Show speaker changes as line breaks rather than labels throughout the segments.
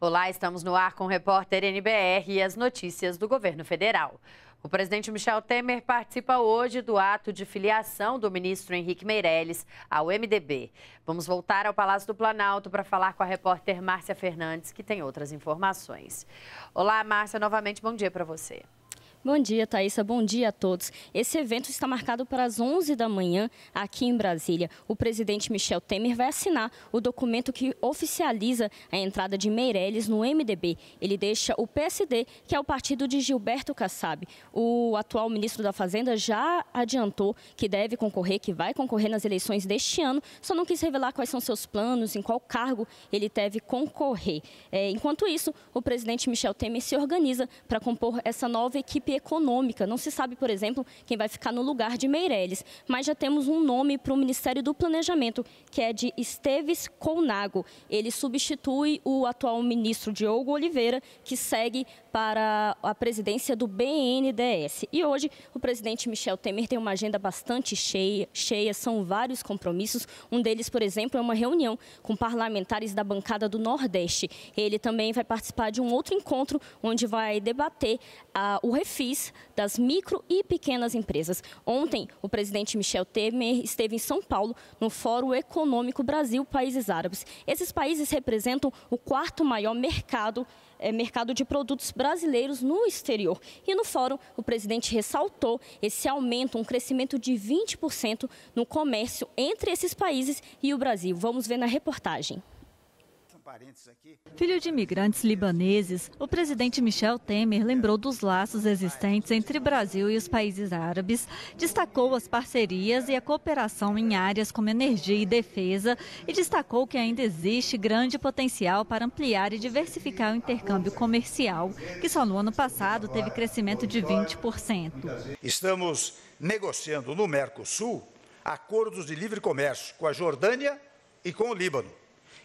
Olá, estamos no ar com o repórter NBR e as notícias do governo federal. O presidente Michel Temer participa hoje do ato de filiação do ministro Henrique Meirelles ao MDB. Vamos voltar ao Palácio do Planalto para falar com a repórter Márcia Fernandes, que tem outras informações. Olá, Márcia, novamente bom dia para você.
Bom dia, Thaisa. Bom dia a todos. Esse evento está marcado para as 11 da manhã aqui em Brasília. O presidente Michel Temer vai assinar o documento que oficializa a entrada de Meirelles no MDB. Ele deixa o PSD, que é o partido de Gilberto Kassab. O atual ministro da Fazenda já adiantou que deve concorrer, que vai concorrer nas eleições deste ano, só não quis revelar quais são seus planos, em qual cargo ele deve concorrer. É, enquanto isso, o presidente Michel Temer se organiza para compor essa nova equipe terapia econômica. Não se sabe, por exemplo, quem vai ficar no lugar de Meirelles, mas já temos um nome para o Ministério do Planejamento, que é de Esteves Colnago. Ele substitui o atual ministro Diogo Oliveira, que segue para a presidência do BNDES. E hoje o presidente Michel Temer tem uma agenda bastante cheia, cheia, são vários compromissos. Um deles, por exemplo, é uma reunião com parlamentares da bancada do Nordeste. Ele também vai participar de um outro encontro onde vai debater ah, o refis perfis das micro e pequenas empresas. Ontem, o presidente Michel Temer esteve em São Paulo no Fórum Econômico Brasil Países Árabes. Esses países representam o quarto maior mercado é, mercado de produtos brasileiros no exterior. E no fórum, o presidente ressaltou esse aumento, um crescimento de 20% no comércio entre esses países e o Brasil. Vamos ver na reportagem.
Filho de imigrantes libaneses, o presidente Michel Temer lembrou dos laços existentes entre Brasil e os países árabes, destacou as parcerias e a cooperação em áreas como energia e defesa e destacou que ainda existe grande potencial para ampliar e diversificar o intercâmbio comercial, que só no ano passado teve crescimento de 20%.
Estamos negociando no Mercosul acordos de livre comércio com a Jordânia e com o Líbano.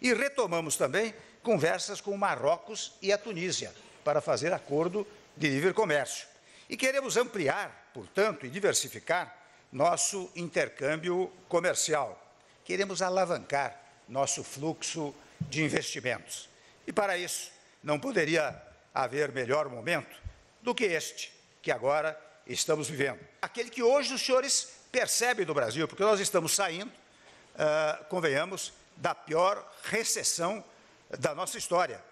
E retomamos também conversas com o Marrocos e a Tunísia para fazer acordo de livre comércio. E queremos ampliar, portanto, e diversificar nosso intercâmbio comercial. Queremos alavancar nosso fluxo de investimentos. E para isso, não poderia haver melhor momento do que este que agora estamos vivendo. Aquele que hoje os senhores percebem do Brasil, porque nós estamos saindo, uh, convenhamos, da pior recessão da nossa história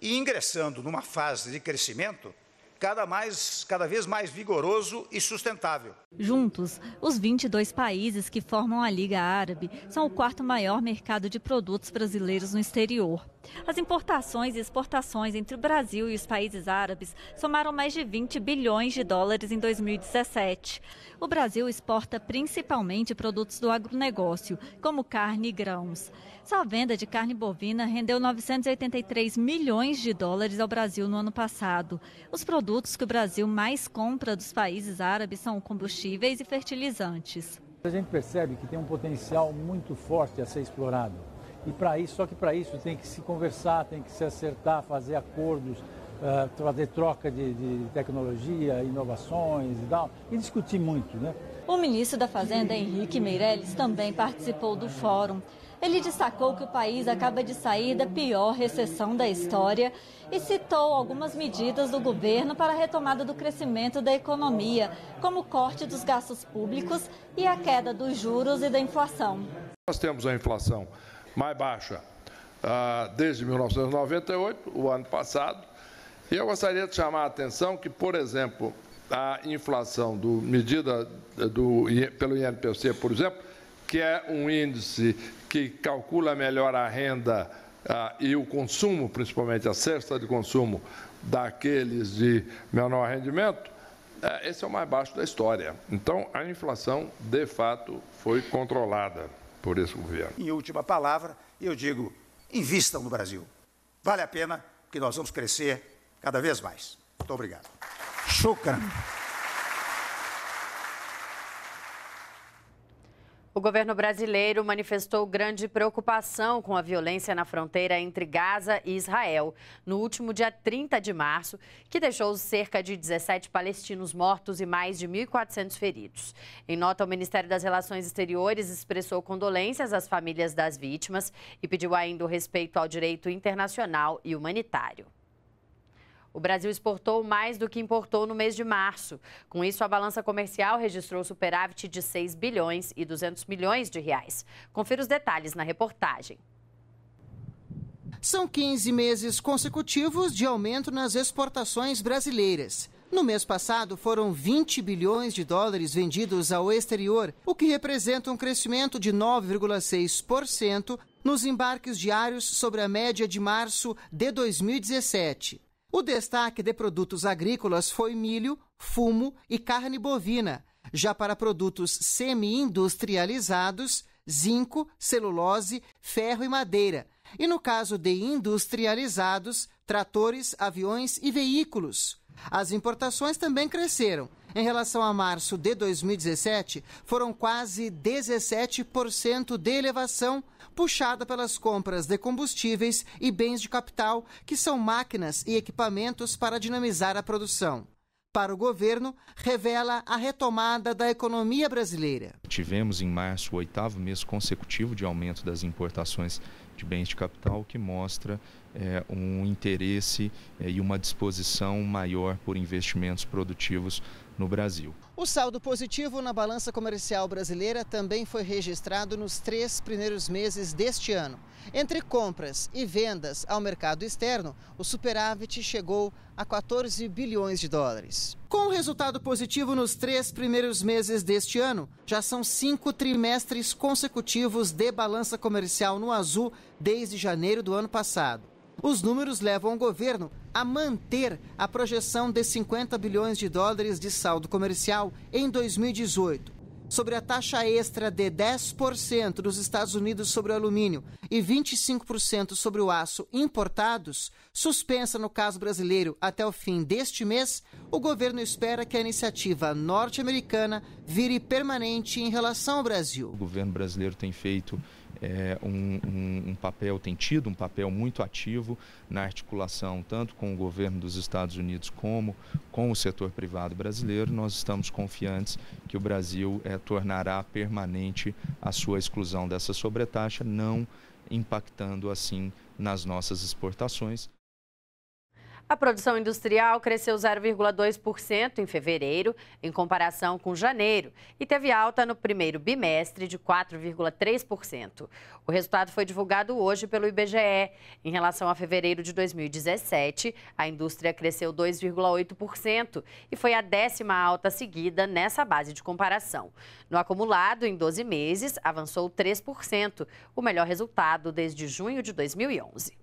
e ingressando numa fase de crescimento cada, mais, cada vez mais vigoroso e sustentável.
Juntos, os 22 países que formam a Liga Árabe são o quarto maior mercado de produtos brasileiros no exterior. As importações e exportações entre o Brasil e os países árabes somaram mais de 20 bilhões de dólares em 2017. O Brasil exporta principalmente produtos do agronegócio, como carne e grãos. Só a venda de carne bovina rendeu 983 milhões de dólares ao Brasil no ano passado. Os produtos que o Brasil mais compra dos países árabes são combustíveis e fertilizantes. A gente percebe que tem um potencial muito forte a ser explorado e para isso, só que para isso tem que se conversar, tem que se acertar, fazer acordos, uh, fazer troca de, de, tecnologia, inovações e tal, e discutir muito, né? O ministro da Fazenda, Henrique Meirelles, também participou do fórum. Ele destacou que o país acaba de sair da pior recessão da história e citou algumas medidas do governo para a retomada do crescimento da economia, como o corte dos gastos públicos e a queda dos juros e da inflação.
Nós temos a inflação mais baixa ah, desde 1998, o ano passado. E eu gostaria de chamar a atenção que, por exemplo, a inflação do medida eh, do, pelo INPC, por exemplo, que é um índice que calcula melhor a renda ah, e o consumo, principalmente a cesta de consumo daqueles de menor rendimento, ah, esse é o mais baixo da história. Então, a inflação, de fato, foi controlada por esse governo. Em última
palavra, eu digo: invistam no Brasil. Vale a pena, porque nós vamos crescer cada vez mais. Muito obrigado.
Shukran. O governo brasileiro manifestou grande preocupação com a violência na fronteira entre Gaza e Israel no último dia 30 de março, que deixou cerca de 17 palestinos mortos e mais de 1.400 feridos. Em nota, o Ministério das Relações Exteriores expressou condolências às famílias das vítimas e pediu ainda o respeito ao direito internacional e humanitário. O Brasil exportou mais do que importou no mês de março. Com isso, a balança comercial registrou superávit de 6 bilhões e 200 milhões de reais. Confira os detalhes na reportagem.
São 15 meses consecutivos de aumento nas exportações brasileiras. No mês passado, foram 20 bilhões de dólares vendidos ao exterior, o que representa um crescimento de 9,6% nos embarques diários sobre a média de março de 2017. O destaque de produtos agrícolas foi milho, fumo e carne bovina. Já para produtos semi-industrializados, zinco, celulose, ferro e madeira. E no caso de industrializados, tratores, aviões e veículos. As importações também cresceram. Em relação a março de 2017, foram quase 17% de elevação puxada pelas compras de combustíveis e bens de capital, que são máquinas e equipamentos para dinamizar a produção para o governo revela a retomada da economia brasileira. Tivemos em março o oitavo mês consecutivo de aumento das importações de bens de capital, que mostra é, um interesse é, e uma disposição maior por investimentos produtivos no Brasil. O saldo positivo na balança comercial brasileira também foi registrado nos três primeiros meses deste ano. Entre compras e vendas ao mercado externo, o superávit chegou a 14 bilhões de dólares. Com resultado positivo nos três primeiros meses deste ano, já são cinco trimestres consecutivos de balança comercial no azul desde janeiro do ano passado. Os números levam o governo a manter a projeção de 50 bilhões de dólares de saldo comercial em 2018 sobre a taxa extra de 10% dos Estados Unidos sobre o alumínio e 25% sobre o aço importados, suspensa no caso brasileiro até o fim deste mês, o governo espera que a iniciativa norte-americana vire permanente em relação ao Brasil. O governo brasileiro tem feito é, um, um, um, papel, tem tido um papel muito ativo na articulação tanto com o governo dos Estados Unidos como com o setor privado brasileiro. Nós estamos confiantes que o Brasil é, tornará permanente a sua exclusão dessa sobretaxa, não impactando assim nas nossas exportações.
A produção industrial cresceu 0,2% em fevereiro, em comparação com janeiro, e teve alta no primeiro bimestre de 4,3%. O resultado foi divulgado hoje pelo IBGE. Em relação a fevereiro de 2017, a indústria cresceu 2,8% e foi a décima alta seguida nessa base de comparação. No acumulado, em 12 meses, avançou 3%, o melhor resultado desde junho de 2011.